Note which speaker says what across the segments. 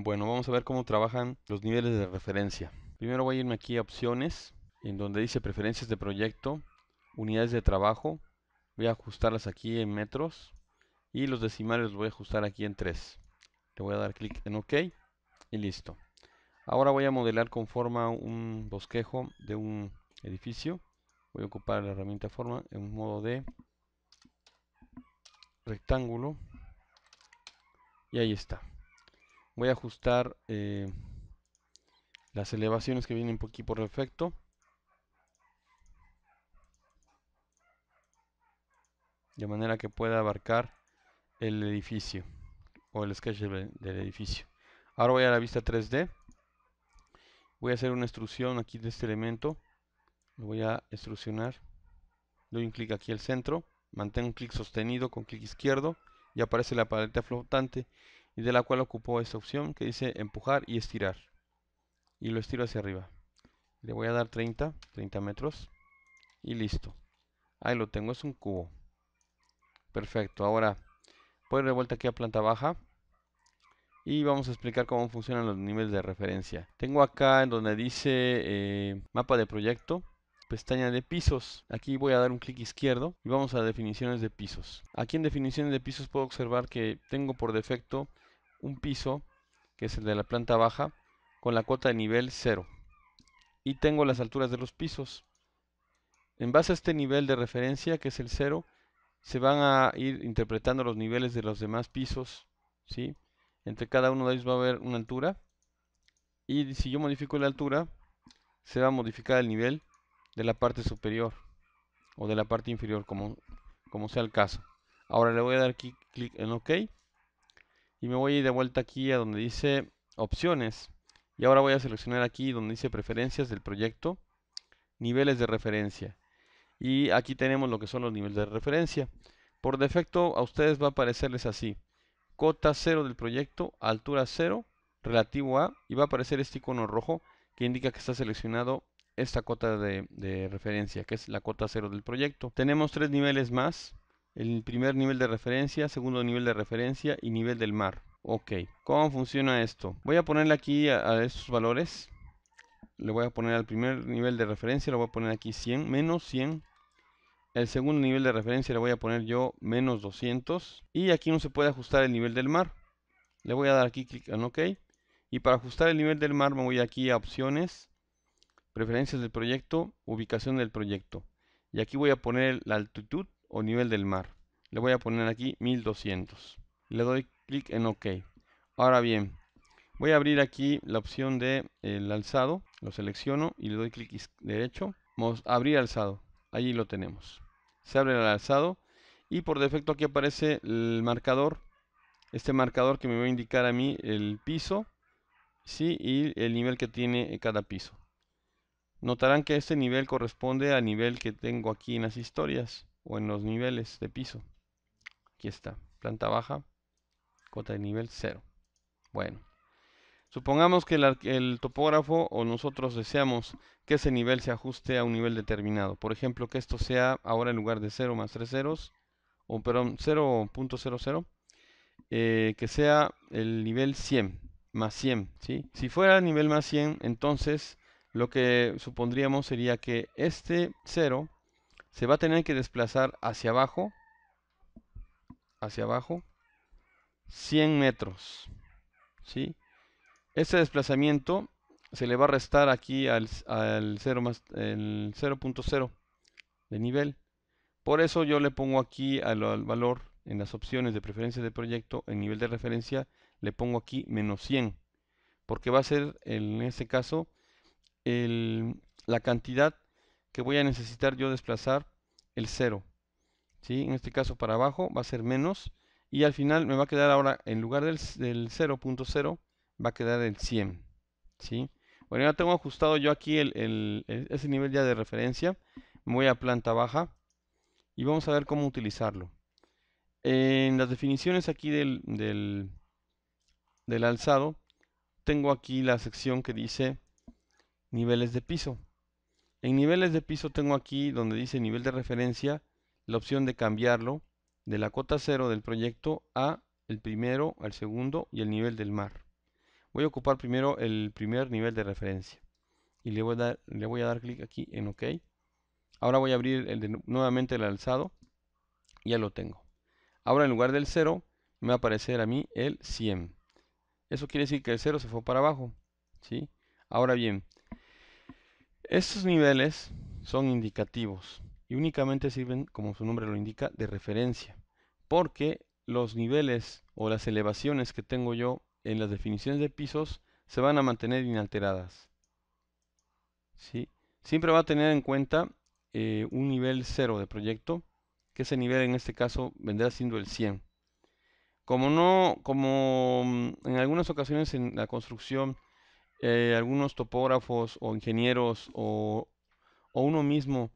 Speaker 1: Bueno, vamos a ver cómo trabajan los niveles de referencia. Primero voy a irme aquí a opciones, en donde dice preferencias de proyecto, unidades de trabajo. Voy a ajustarlas aquí en metros y los decimales los voy a ajustar aquí en 3. Le voy a dar clic en OK y listo. Ahora voy a modelar con forma un bosquejo de un edificio. Voy a ocupar la herramienta forma en un modo de rectángulo. Y ahí está voy a ajustar eh, las elevaciones que vienen por aquí por defecto de manera que pueda abarcar el edificio o el sketch del, edificio ahora voy a la vista 3D voy a hacer una extrusión aquí de este elemento lo voy a extrusionar doy un clic aquí al centro mantengo un clic sostenido con clic izquierdo y aparece la paleta flotante y de la cual ocupó esta opción que dice empujar y estirar. Y lo estiro hacia arriba. Le voy a dar 30, 30 metros y listo. Ahí lo tengo, es un cubo. Perfecto, ahora voy de vuelta aquí a planta baja y vamos a explicar cómo funcionan los niveles de referencia. Tengo acá en donde dice eh, mapa de proyecto, pestaña de pisos. Aquí voy a dar un clic izquierdo y vamos a definiciones de pisos. Aquí en definiciones de pisos puedo observar que tengo por defecto un piso, que es el de la planta baja, con la cuota de nivel 0. Y tengo las alturas de los pisos. En base a este nivel de referencia, que es el 0, se van a ir interpretando los niveles de los demás pisos. ¿sí? Entre cada uno de ellos va a haber una altura. Y si yo modifico la altura, se va a modificar el nivel de la parte superior o de la parte inferior, como, como sea el caso. Ahora le voy a dar clic en OK y me voy de vuelta aquí a donde dice opciones y ahora voy a seleccionar aquí donde dice preferencias del proyecto niveles de referencia y aquí tenemos lo que son los niveles de referencia por defecto a ustedes va a aparecerles así cota 0 del proyecto altura 0 relativo a y va a aparecer este icono rojo que indica que está seleccionado esta cota de, referencia que es la cota 0 del proyecto tenemos tres niveles más el primer nivel de referencia, segundo nivel de referencia y nivel del mar. Ok, ¿cómo funciona esto? Voy a ponerle aquí a, estos valores. Le voy a poner al primer nivel de referencia, le voy a poner aquí 100, menos 100. El segundo nivel de referencia le voy a poner yo menos 200. Y aquí no se puede ajustar el nivel del mar. Le voy a dar aquí clic en OK. Y para ajustar el nivel del mar me voy aquí a opciones, preferencias del proyecto, ubicación del proyecto. Y aquí voy a poner la altitud o nivel del mar. Le voy a poner aquí 1200. Le doy clic en OK. Ahora bien, voy a abrir aquí la opción de el alzado. Lo selecciono y le doy clic derecho. Vamos a abrir alzado. Allí lo tenemos. Se abre el alzado y por defecto aquí aparece el marcador. Este marcador que me va a indicar a mí el piso sí, y el nivel que tiene cada piso. Notarán que este nivel corresponde al nivel que tengo aquí en las historias o en los niveles de piso. Aquí está, planta baja, cota de nivel 0. Bueno, supongamos que el, topógrafo o nosotros deseamos que ese nivel se ajuste a un nivel determinado. Por ejemplo, que esto sea ahora en lugar de 0 más 3 ceros, o perdón, 0.00, eh, que sea el nivel 100 más 100. Si fuera nivel más 100, entonces lo que supondríamos sería que este 0 se va a tener que desplazar hacia abajo, hacia abajo, 100 metros. ¿sí? Este desplazamiento se le va a restar aquí al, más el 0.0 de nivel. Por eso yo le pongo aquí al, valor en las opciones de preferencia de proyecto, en nivel de referencia, le pongo aquí menos 100. Porque va a ser, en este caso, el, la cantidad que voy a necesitar yo desplazar el 0. ¿sí? En este caso para abajo va a ser menos y al final me va a quedar ahora en lugar del, 0.0 va a quedar el 100. ¿sí? Bueno, ya tengo ajustado yo aquí el, e, ese nivel ya de referencia. voy a planta baja y vamos a ver cómo utilizarlo. En las definiciones aquí del, del alzado, tengo aquí la sección que dice niveles de piso. En niveles de piso tengo aquí donde dice nivel de referencia la opción de cambiarlo de la cota cero del proyecto a el primero, al segundo y el nivel del mar. Voy a ocupar primero el primer nivel de referencia y le voy a dar, clic aquí en OK. Ahora voy a abrir nuevamente el alzado. Ya lo tengo. Ahora en lugar del 0 me va a aparecer a mí el 100. Eso quiere decir que el 0 se fue para abajo. ¿sí? Ahora bien, estos niveles son indicativos y únicamente sirven, como su nombre lo indica, de referencia, porque los niveles o las elevaciones que tengo yo en las definiciones de pisos se van a mantener inalteradas. ¿Sí? Siempre va a tener en cuenta eh, un nivel cero de proyecto, que ese nivel en este caso vendrá siendo el 100. Como no, como mm, en algunas ocasiones en la construcción eh, algunos topógrafos o ingenieros o, uno mismo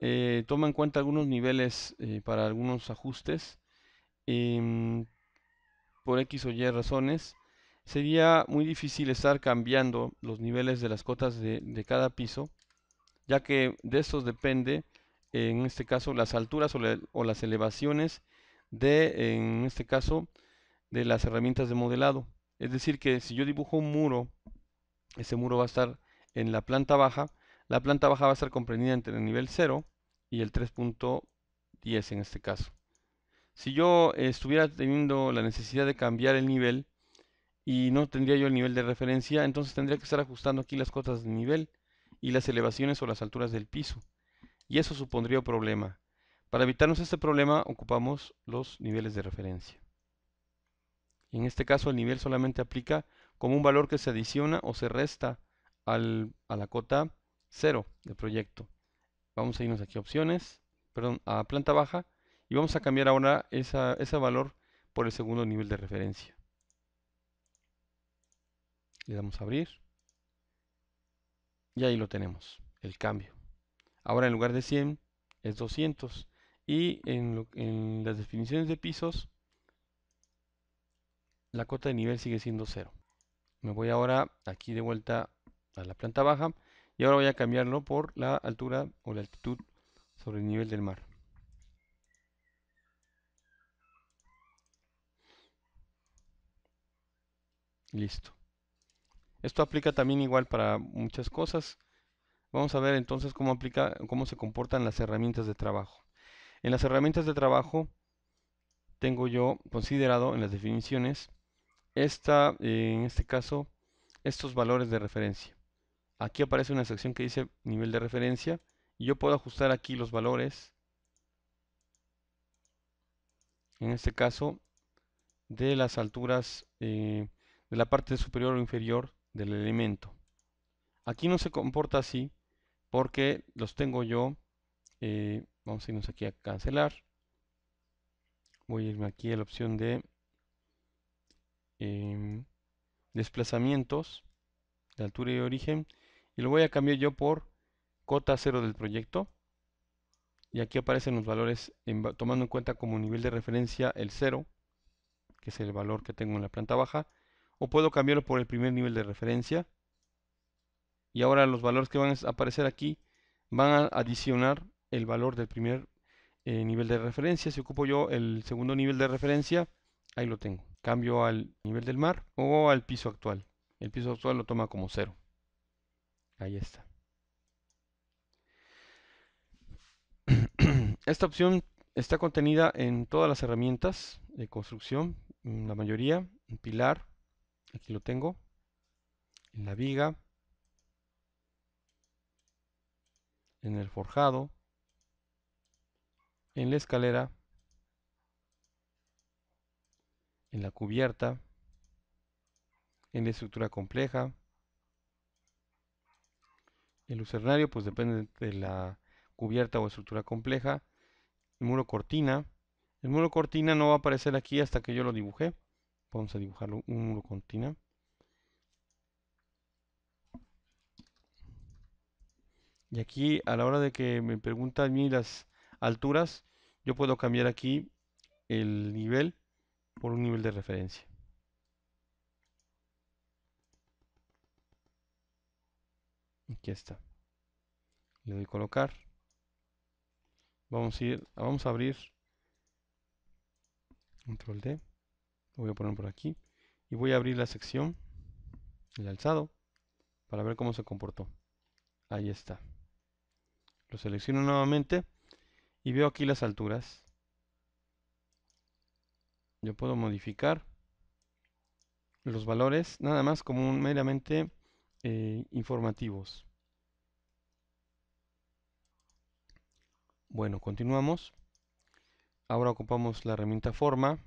Speaker 1: eh, toma en cuenta algunos niveles eh, para algunos ajustes mm, por X o Y razones, sería muy difícil estar cambiando los niveles de las cotas de, cada piso, ya que de estos depende, en este caso, las alturas o, o las elevaciones de, en este caso, de las herramientas de modelado. Es decir, que si yo dibujo un muro ese muro va a estar en la planta baja. La planta baja va a estar comprendida entre el nivel 0 y el 3.10 en este caso. Si yo estuviera teniendo la necesidad de cambiar el nivel y no tendría yo el nivel de referencia, entonces tendría que estar ajustando aquí las cotas de nivel y las elevaciones o las alturas del piso. Y eso supondría un problema. Para evitarnos este problema ocupamos los niveles de referencia. En este caso el nivel solamente aplica como un valor que se adiciona o se resta a la cota 0 del proyecto. Vamos a irnos aquí a opciones, perdón, a planta baja y vamos a cambiar ahora ese valor por el segundo nivel de referencia. Le damos a abrir y ahí lo tenemos, el cambio. Ahora en lugar de 100 es 200 y en, en las definiciones de pisos la cota de nivel sigue siendo 0. Me voy ahora aquí de vuelta a la planta baja y ahora voy a cambiarlo por la altura o la altitud sobre el nivel del mar. Listo. Esto aplica también igual para muchas cosas. Vamos a ver entonces cómo aplica, cómo se comportan las herramientas de trabajo. En las herramientas de trabajo tengo yo considerado en las definiciones esta, en este caso, estos valores de referencia. Aquí aparece una sección que dice nivel de referencia y yo puedo ajustar aquí los valores. En este caso, de las alturas eh, de la parte superior o inferior del elemento. Aquí no se comporta así porque los tengo yo. Eh, vamos a irnos aquí a cancelar. Voy a irme aquí a la opción de Em, desplazamientos de altura y de origen y lo voy a cambiar yo por cota 0 del proyecto y aquí aparecen los valores tomando en cuenta como nivel de referencia el 0 que es el valor que tengo en la planta baja o puedo cambiarlo por el primer nivel de referencia y ahora los valores que van a aparecer aquí van a adicionar el valor del primer eh, nivel de referencia si ocupo yo el segundo nivel de referencia ahí lo tengo cambio al nivel del mar o al piso actual. El piso actual lo toma como cero. Ahí está. Esta opción está contenida en todas las herramientas de construcción, mm, la mayoría, en pilar, aquí lo tengo, en la viga, en el forjado, en la escalera en la cubierta, en la estructura compleja. El lucernario pues depende de la cubierta o estructura compleja. El muro cortina. El muro cortina no va a aparecer aquí hasta que yo lo dibujé. Vamos a dibujarlo un muro cortina. Y aquí a la hora de que me preguntan mí las alturas, yo puedo cambiar aquí el nivel por un nivel de referencia. Aquí está. Le doy colocar. Vamos a ir, vamos a abrir control D. Lo voy a poner por aquí y voy a abrir la sección el alzado para ver cómo se comportó. Ahí está. Lo selecciono nuevamente y veo aquí las alturas yo puedo modificar los valores nada más como meramente eh, informativos. Bueno, continuamos. Ahora ocupamos la herramienta forma.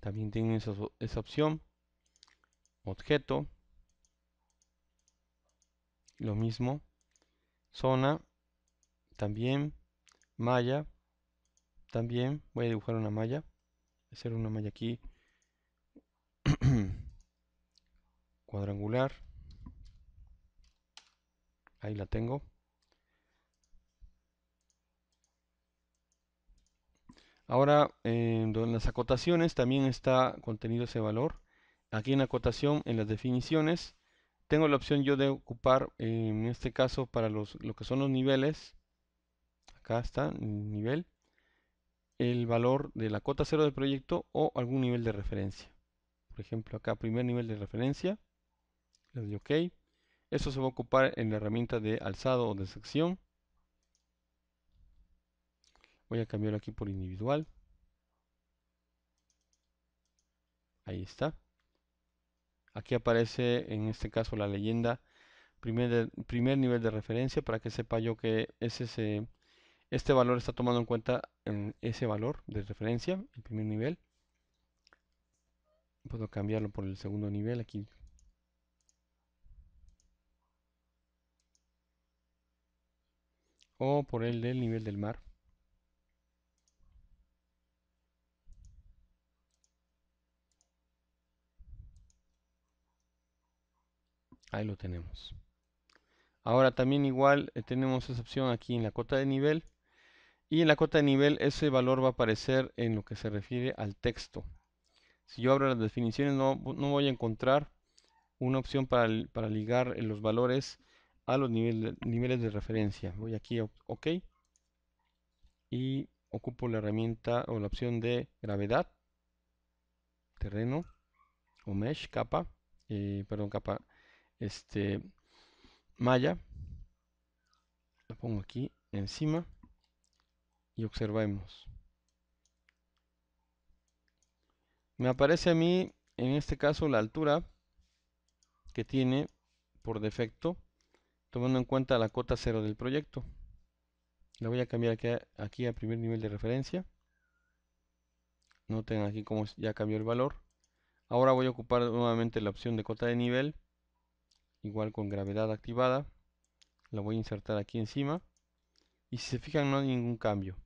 Speaker 1: También tienen esa, esa opción. Objeto. Lo mismo. Zona. También. Malla. También voy a dibujar una malla. a Hacer una malla aquí. cuadrangular. Ahí la tengo. Ahora, en las acotaciones también está contenido ese valor. Aquí en acotación, en las definiciones, tengo la opción yo de ocupar, eh, en este caso, para los, lo que son los niveles. Acá está, nivel el valor de la cota cero del proyecto o algún nivel de referencia. Por ejemplo, acá primer nivel de referencia, le doy OK. Eso se va a ocupar en la herramienta de alzado o de sección. Voy a cambiarlo aquí por individual. Ahí está. Aquí aparece en este caso la leyenda primer, primer nivel de referencia para que sepa yo que es ese este valor está tomando en cuenta en ese valor de referencia, el primer nivel. Puedo cambiarlo por el segundo nivel aquí. O por el del nivel del mar. Ahí lo tenemos. Ahora también igual eh, tenemos esa opción aquí en la cota de nivel y en la cota de nivel ese valor va a aparecer en lo que se refiere al texto. Si yo abro las definiciones no, voy a encontrar una opción para, ligar eh, los valores a los niveles de referencia. Voy aquí a OK y ocupo la herramienta o la opción de gravedad, terreno o mesh, capa, eh, perdón, capa, este, malla. La pongo aquí encima y observemos. Me aparece a mí, en este caso, la altura que tiene por defecto, tomando en cuenta la cota cero del proyecto. La voy a cambiar aquí a, aquí a primer nivel de referencia. Noten aquí como ya cambió el valor. Ahora voy a ocupar nuevamente la opción de cota de nivel, igual con gravedad activada. La voy a insertar aquí encima. Y si se fijan no hay ningún cambio.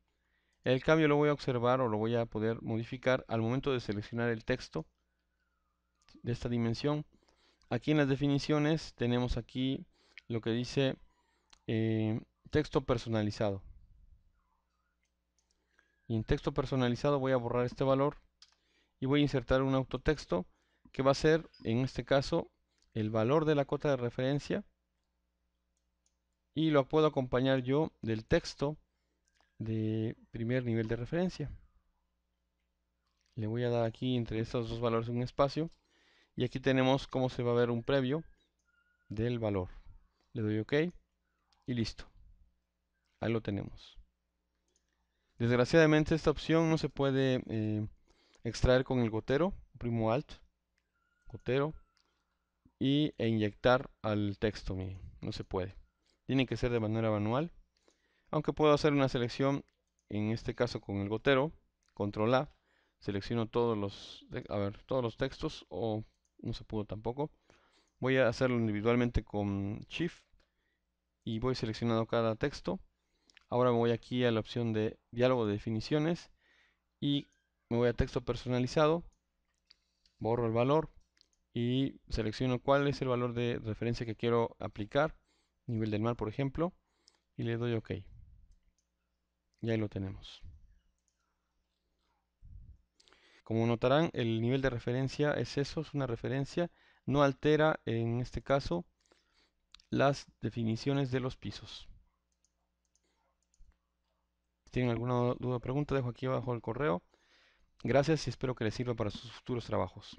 Speaker 1: El cambio lo voy a observar o lo voy a poder modificar al momento de seleccionar el texto de esta dimensión. Aquí en las definiciones tenemos aquí lo que dice eh, texto personalizado. Y en texto personalizado voy a borrar este valor y voy a insertar un autotexto que va a ser, en este caso, el valor de la cota de referencia y lo puedo acompañar yo del texto de primer nivel de referencia. Le voy a dar aquí entre estos dos valores un espacio. Y aquí tenemos cómo se va a ver un previo del valor. Le doy OK y listo. Ahí lo tenemos. Desgraciadamente esta opción no se puede eh, extraer con el gotero, primo alt, gotero, y, e inyectar al texto. no se puede. Tiene que ser de manera manual. Aunque puedo hacer una selección, en este caso con el gotero, control A, selecciono todos los, ver, todos los textos, o no se pudo tampoco. Voy a hacerlo individualmente con Shift y voy seleccionando cada texto. Ahora me voy aquí a la opción de diálogo de definiciones y me voy a texto personalizado, borro el valor y selecciono cuál es el valor de referencia que quiero aplicar, nivel del mar por ejemplo, y le doy OK. Y ahí lo tenemos. Como notarán, el nivel de referencia es eso, es una referencia. No altera, en este caso, las definiciones de los pisos. Si tienen alguna duda o pregunta, dejo aquí abajo el correo. Gracias y espero que les sirva para sus futuros trabajos.